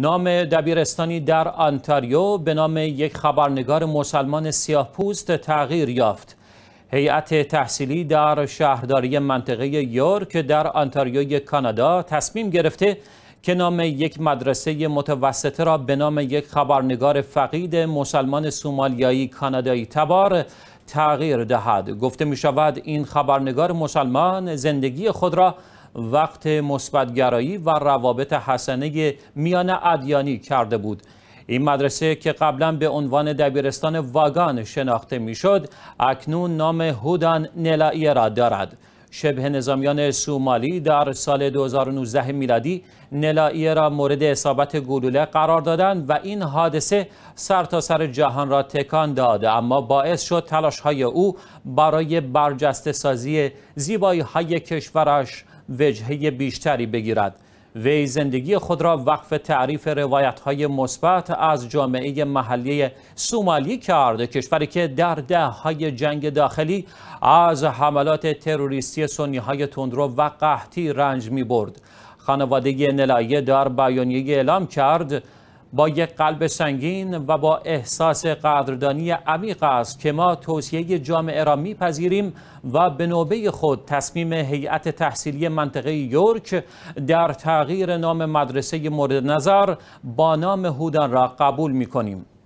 نام دبیرستانی در آنتاریو به نام یک خبرنگار مسلمان سیاه پوست تغییر یافت. هیئت تحصیلی در شهرداری منطقه یورک در آنتاریوی کانادا تصمیم گرفته که نام یک مدرسه متوسطه را به نام یک خبرنگار فقید مسلمان سومالیایی کانادایی تبار تغییر دهد گفته می شود این خبرنگار مسلمان زندگی خود را وقت مثبتگرایی و روابط حسنه میان ادیانی کرده بود این مدرسه که قبلا به عنوان دبیرستان واگان شناخته میشد اکنون نام هودان نلائیه را دارد شبه نظامیان سومالی در سال 2019 میلادی نلائیه را مورد اصابت گلوله قرار دادند و این حادثه سرتاسر سر جهان را تکان داد اما باعث شد تلاش های او برای برجست سازی زیبایی های کشورش وجهه بیشتری بگیرد وی زندگی خود را وقف تعریف روایت های مثبت از جامعه محلی سومالی کرد کشوری که در ده های جنگ داخلی از حملات تروریستی سنی های تندرو و قحطی رنج می برد خانواده نلایه در بیانیه اعلام کرد با یک قلب سنگین و با احساس قدردانی عمیق است که ما توصیه جامعه را میپذیریم و به نوبه خود تصمیم هیئت تحصیلی منطقه یورک در تغییر نام مدرسه مورد نظر با نام هودن را قبول میکنیم